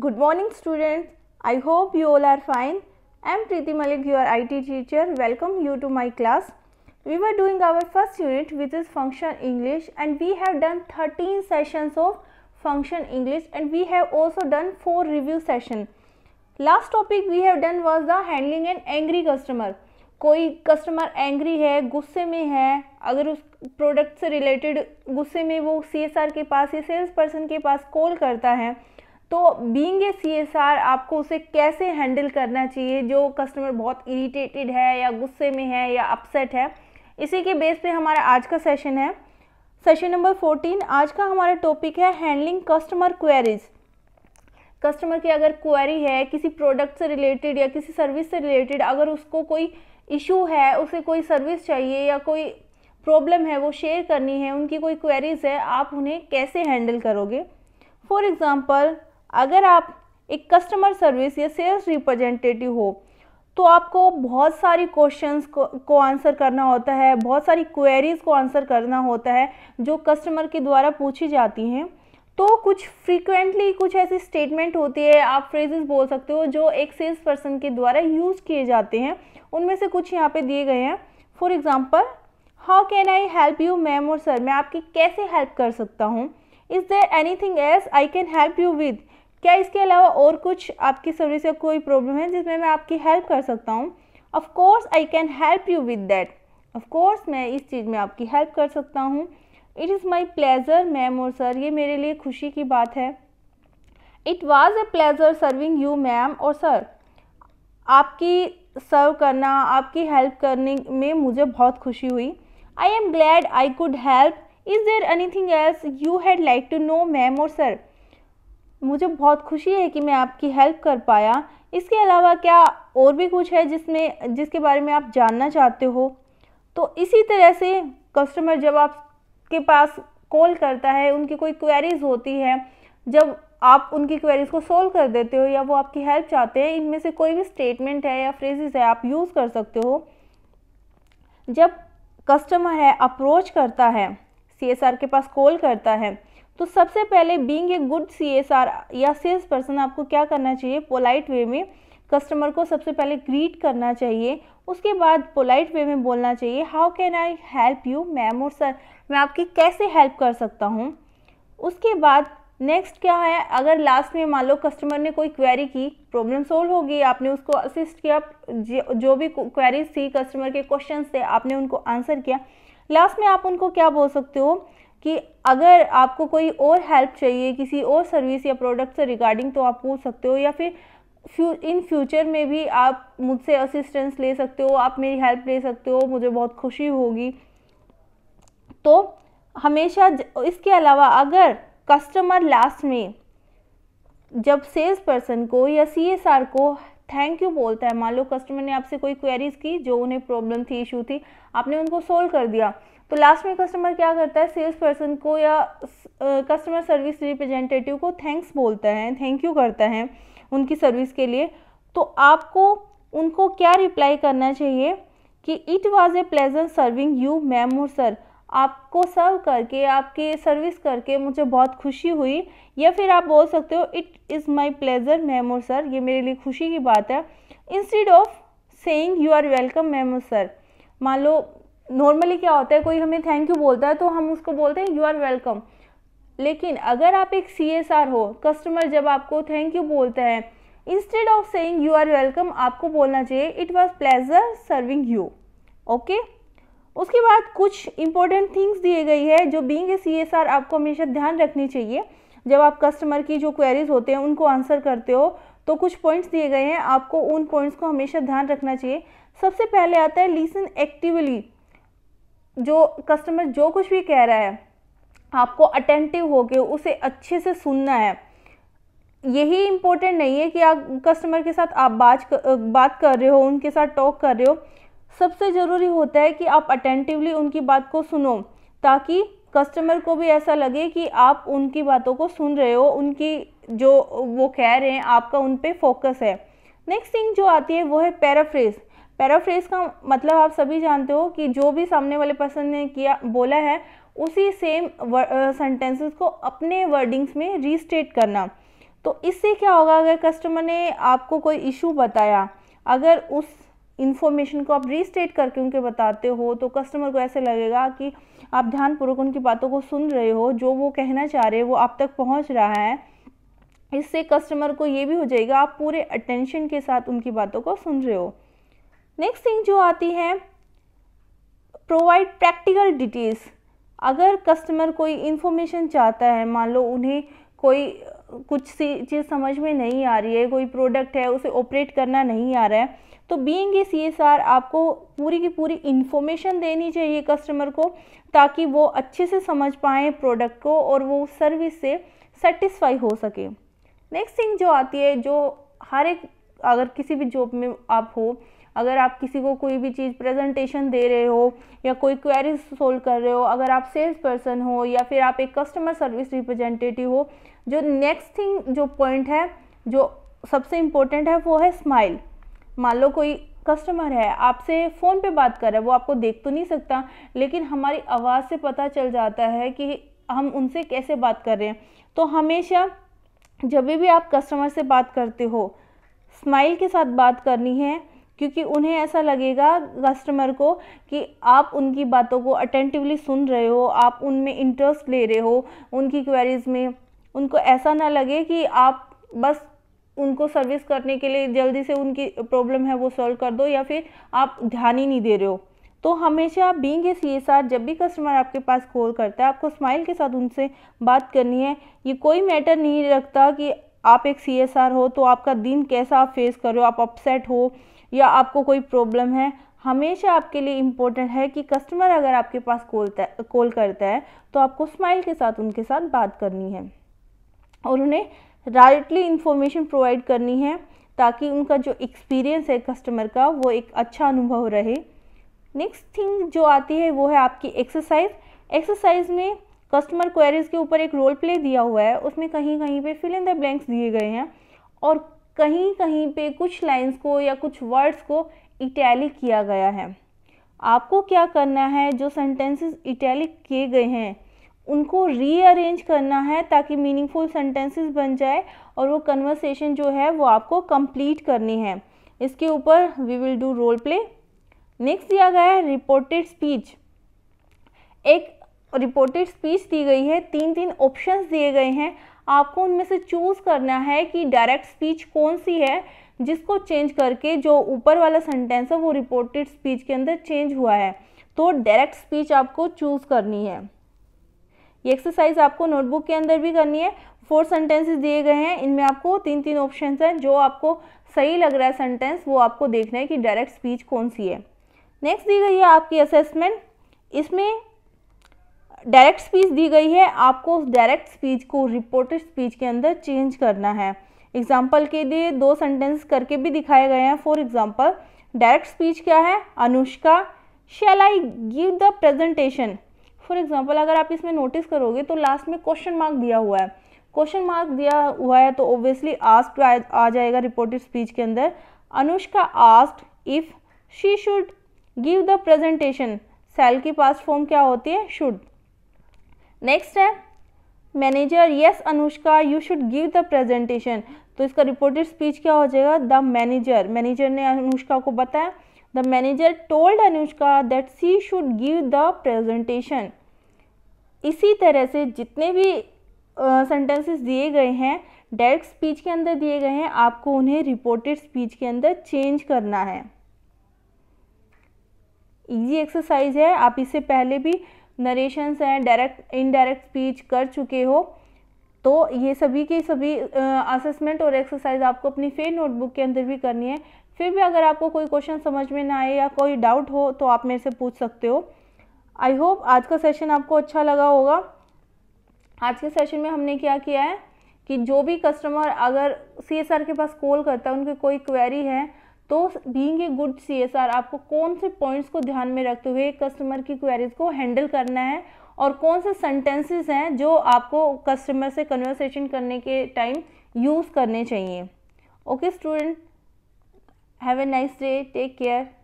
Good morning students. I hope you all are fine. I am Preeti Malik, your IT teacher. Welcome you to my class. We were doing our first unit which is function English and we have done 13 sessions of function English and we have also done 4 review session. Last topic we have done was the handling an angry customer. कोई customer angry है गुस्से में है अगर उस product से related गुस्से में वो सी के पास या सेल्स पर्सन के पास कॉल करता है तो being a C S R आपको उसे कैसे हैंडल करना चाहिए जो कस्टमर बहुत इरीटेटेड है या गुस्से में है या अपसेट है इसी के बेस पे हमारा आज का सेशन है सेशन नंबर फोर्टीन आज का हमारा टॉपिक है हैंडलिंग कस्टमर क्वेरीज कस्टमर की अगर क्वेरी है किसी प्रोडक्ट से रिलेटेड या किसी सर्विस से रिलेटेड अगर उसको कोई इशू है उसे कोई सर्विस चाहिए या कोई प्रॉब्लम है वो शेयर करनी है उनकी कोई क्वेरीज है आप उन्हें कैसे हैंडल करोगे फॉर एग्ज़ाम्पल अगर आप एक कस्टमर सर्विस या सेल्स रिप्रेजेंटेटिव हो तो आपको बहुत सारी क्वेश्चंस को, को आंसर करना होता है बहुत सारी क्वेरीज को आंसर करना होता है जो कस्टमर के द्वारा पूछी जाती हैं तो कुछ फ्रीक्वेंटली कुछ ऐसी स्टेटमेंट होती है आप फ्रेजेस बोल सकते हो जो एक सेल्स पर्सन के द्वारा यूज़ किए जाते हैं उनमें से कुछ यहाँ पे दिए गए हैं for example how can I help you ma'am और सर मैं आपकी कैसे हेल्प कर सकता हूँ is there anything else I can help you with क्या इसके अलावा और कुछ आपकी सर्विस या कोई प्रॉब्लम है जिसमें मैं आपकी हेल्प कर सकता हूँ of course I can help you with that of course मैं इस चीज़ में आपकी हेल्प कर सकता हूँ it is my pleasure ma'am और सर ये मेरे लिए खुशी की बात है it was a pleasure serving you ma'am और सर आपकी सर्व करना आपकी हेल्प करने में मुझे बहुत खुशी हुई I am glad I could help is there anything else you had like to know ma'am और सर मुझे बहुत खुशी है कि मैं आपकी हेल्प कर पाया इसके अलावा क्या और भी कुछ है जिसमें जिसके बारे में आप जानना चाहते हो तो इसी तरह से कस्टमर जब आपके पास कॉल करता है उनकी कोई क्वेरीज़ होती है जब आप उनकी क्वेरीज़ को सोल्व कर देते हो या वो आपकी हेल्प चाहते हैं इनमें से कोई भी स्टेटमेंट है या फ्रेजेस है आप यूज़ कर सकते हो जब कस्टमर है अप्रोच करता है सीएसआर के पास कॉल करता है तो सबसे पहले being a good C S R या सेल्स पर्सन आपको क्या करना चाहिए पोलाइट वे में कस्टमर को सबसे पहले ग्रीट करना चाहिए उसके बाद पोलाइट वे में बोलना चाहिए how can I help you ma'am और सर मैं आपकी कैसे हेल्प कर सकता हूँ उसके बाद नेक्स्ट क्या है अगर लास्ट में मान लो कस्टमर ने कोई क्वेरी की प्रॉब्लम सोल्व हो गई आपने उसको असिस्ट किया जो भी क्वेरीज थी कस्टमर के क्वेश्चन थे आपने उनको आंसर किया लास्ट में आप उनको क्या बोल सकते हो कि अगर आपको कोई और हेल्प चाहिए किसी और सर्विस या प्रोडक्ट से रिगार्डिंग तो आप पूछ सकते हो या फिर इन फ्यूचर में भी आप मुझसे असिस्टेंस ले सकते हो आप मेरी हेल्प ले सकते हो मुझे बहुत खुशी होगी तो हमेशा इसके अलावा अगर कस्टमर लास्ट में जब सेल्स पर्सन को या सी को थैंक यू बोलता है मान लो कस्टमर ने आपसे कोई क्वेरीज की जो उन्हें प्रॉब्लम थी इशू थी आपने उनको सोल्व कर दिया तो लास्ट में कस्टमर क्या करता है सेल्स पर्सन को या कस्टमर सर्विस रिप्रेजेंटेटिव को थैंक्स बोलता है थैंक यू करता है उनकी सर्विस के लिए तो आपको उनको क्या रिप्लाई करना चाहिए कि it was a pleasant serving you ma'am और सर आपको सर्व करके आपके सर्विस करके मुझे बहुत खुशी हुई या फिर आप बोल सकते हो it is my pleasure ma'am sir ये मेरे लिए खुशी की बात है instead of saying you are welcome ma'am sir मान लो नॉर्मली क्या होता है कोई हमें थैंक यू बोलता है तो हम उसको बोलते हैं यू आर वेलकम लेकिन अगर आप एक सी एस आर हो कस्टमर जब आपको थैंक यू बोलता है instead of saying you are welcome आपको बोलना चाहिए it was pleasure serving you okay उसके बाद कुछ इंपॉर्टेंट थिंग्स दिए गई है जो being a C S R आपको हमेशा ध्यान रखनी चाहिए जब आप कस्टमर की जो क्वेरीज होते हैं उनको आंसर करते हो तो कुछ पॉइंट्स दिए गए हैं आपको उन पॉइंट्स को हमेशा ध्यान रखना चाहिए सबसे पहले आता है लिसन एक्टिवली जो कस्टमर जो कुछ भी कह रहा है आपको अटेंटिव होके उसे अच्छे से सुनना है यही इम्पोर्टेंट नहीं है कि आप कस्टमर के साथ आप बात बात कर रहे हो उनके साथ टॉक कर रहे हो सबसे ज़रूरी होता है कि आप अटेंटिवली उनकी बात को सुनो ताकि कस्टमर को भी ऐसा लगे कि आप उनकी बातों को सुन रहे हो उनकी जो वो कह रहे हैं आपका उन पर फोकस है नेक्स्ट थिंग जो आती है वो है पैराफ्रेज पैराफ्रेज का मतलब आप सभी जानते हो कि जो भी सामने वाले पर्सन ने किया बोला है उसी सेम सेंटेंसेस को अपने वर्डिंग्स में रीस्टेट करना तो इससे क्या होगा अगर कस्टमर ने आपको कोई इशू बताया अगर उस इन्फॉर्मेशन को आप रीस्टेट करके उनके बताते हो तो कस्टमर को ऐसे लगेगा कि आप ध्यानपूर्वक उनकी बातों को सुन रहे हो जो वो कहना चाह रहे हैं वो आप तक पहुंच रहा है इससे कस्टमर को ये भी हो जाएगा आप पूरे अटेंशन के साथ उनकी बातों को सुन रहे हो नेक्स्ट थिंग जो आती है प्रोवाइड प्रैक्टिकल डिटेल्स अगर कस्टमर कोई इन्फॉर्मेशन चाहता है मान लो उन्हें कोई कुछ सी चीज़ समझ में नहीं आ रही है कोई प्रोडक्ट है उसे ऑपरेट करना नहीं आ रहा है तो बीइंग ए सी आपको पूरी की पूरी इन्फॉर्मेशन देनी चाहिए कस्टमर को ताकि वो अच्छे से समझ पाए प्रोडक्ट को और वो सर्विस से सेटिस्फाई हो सके नेक्स्ट थिंग जो आती है जो हर एक अगर किसी भी जॉब में आप हो अगर आप किसी को कोई भी चीज़ प्रेजेंटेशन दे रहे हो या कोई क्वेरीज सोल्व कर रहे हो अगर आप सेल्स पर्सन हो या फिर आप एक कस्टमर सर्विस रिप्रेजेंटेटिव हो जो नेक्स्ट थिंग जो पॉइंट है जो सबसे इम्पोर्टेंट है वो है स्माइल मान लो कोई कस्टमर है आपसे फ़ोन पे बात कर रहा है वो आपको देख तो नहीं सकता लेकिन हमारी आवाज़ से पता चल जाता है कि हम उनसे कैसे बात कर रहे हैं तो हमेशा जब भी आप कस्टमर से बात करते हो स्माइल के साथ बात करनी है क्योंकि उन्हें ऐसा लगेगा कस्टमर को कि आप उनकी बातों को अटेंटिवली सुन रहे हो आप उनमें इंटरेस्ट ले रहे हो उनकी क्वेरीज़ में उनको ऐसा ना लगे कि आप बस उनको सर्विस करने के लिए जल्दी से उनकी प्रॉब्लम है वो सॉल्व कर दो या फिर आप ध्यान ही नहीं दे रहे हो तो हमेशा आप बींग ए सी जब भी कस्टमर आपके पास कॉल करता है आपको स्माइल के साथ उनसे बात करनी है ये कोई मैटर नहीं रखता कि आप एक सी हो तो आपका दिन कैसा आप फेस कर रहे हो आप अपसेट हो या आपको कोई प्रॉब्लम है हमेशा आपके लिए इम्पोर्टेंट है कि कस्टमर अगर आपके पास कॉलता कॉल करता है तो आपको स्माइल के साथ उनके साथ बात करनी है और उन्हें राइटली इन्फॉर्मेशन प्रोवाइड करनी है ताकि उनका जो एक्सपीरियंस है कस्टमर का वो एक अच्छा अनुभव रहे नेक्स्ट थिंग जो आती है वो है आपकी एक्सरसाइज एक्सरसाइज में कस्टमर क्वेरीज के ऊपर एक रोल प्ले दिया हुआ है उसमें कहीं कहीं पे फिल इन द ब्लैंक्स दिए गए हैं और कहीं कहीं पे कुछ लाइंस को या कुछ वर्ड्स को इटैलिक किया गया है आपको क्या करना है जो सेंटेंसेस इटैलिक किए गए हैं उनको रीअरेंज करना है ताकि मीनिंगफुल सेंटेंसेस बन जाए और वो कन्वर्सेशन जो है वो आपको कंप्लीट करनी है इसके ऊपर we will do role play next दिया गया है रिपोर्टेड स्पीच एक रिपोर्टेड स्पीच दी गई है तीन तीन ऑप्शंस दिए गए हैं आपको उनमें से चूज़ करना है कि डायरेक्ट स्पीच कौन सी है जिसको चेंज करके जो ऊपर वाला सेंटेंस है वो रिपोर्टेड स्पीच के अंदर चेंज हुआ है तो डायरेक्ट स्पीच आपको चूज़ करनी है ये एक्सरसाइज आपको नोटबुक के अंदर भी करनी है फोर सेंटेंसेस दिए गए हैं इनमें आपको तीन तीन ऑप्शन हैं जो आपको सही लग रहा है सेंटेंस वो आपको देखना है कि डायरेक्ट स्पीच कौन सी है नेक्स्ट दी गई है आपकी असेसमेंट इसमें डायरेक्ट स्पीच दी गई है आपको उस डायरेक्ट स्पीच को रिपोर्टेड स्पीच के अंदर चेंज करना है एग्जाम्पल के लिए दो सेंटेंस करके भी दिखाए गए हैं फॉर एग्जाम्पल डायरेक्ट स्पीच क्या है Anushka shall I give the presentation for example अगर आप इसमें नोटिस करोगे तो लास्ट में क्वेश्चन मार्क दिया हुआ है क्वेश्चन मार्क दिया हुआ है तो ऑब्वियसली आस्ट आ जाएगा रिपोर्टेड स्पीच के अंदर Anushka asked if she should give the presentation shall की पास्ट फॉर्म क्या होती है शुड नेक्स्ट है manager yes Anushka you should give the presentation तो इसका रिपोर्टेड स्पीच क्या हो जाएगा द मैनेजर मैनेजर ने अनुष्का को बताया the manager told Anushka that she should give the presentation इसी तरह से जितने भी सेंटेंसेस दिए गए हैं डायरेक्ट स्पीच के अंदर दिए गए हैं आपको उन्हें रिपोर्टेड स्पीच के अंदर चेंज करना है इजी एक्सरसाइज है आप इससे पहले भी नरेशंस हैं डायरेक्ट इनडायरेक्ट स्पीच कर चुके हो तो ये सभी के सभी असेसमेंट और एक्सरसाइज आपको अपनी फेर नोटबुक के अंदर भी करनी है फिर भी अगर आपको कोई क्वेश्चन समझ में ना आए या कोई डाउट हो तो आप मेरे से पूछ सकते हो आई होप आज का सेशन आपको अच्छा लगा होगा आज के सेशन में हमने क्या किया है कि जो भी कस्टमर अगर सी के पास कॉल करता है उनकी कोई क्वेरी है तो बींग ए गुड सी आपको कौन से पॉइंट्स को ध्यान में रखते हुए कस्टमर की क्वेरीज को हैंडल करना है और कौन से सेंटेंसेस हैं जो आपको कस्टमर से कन्वर्सेशन करने के टाइम यूज़ करने चाहिए okay student have a nice day take care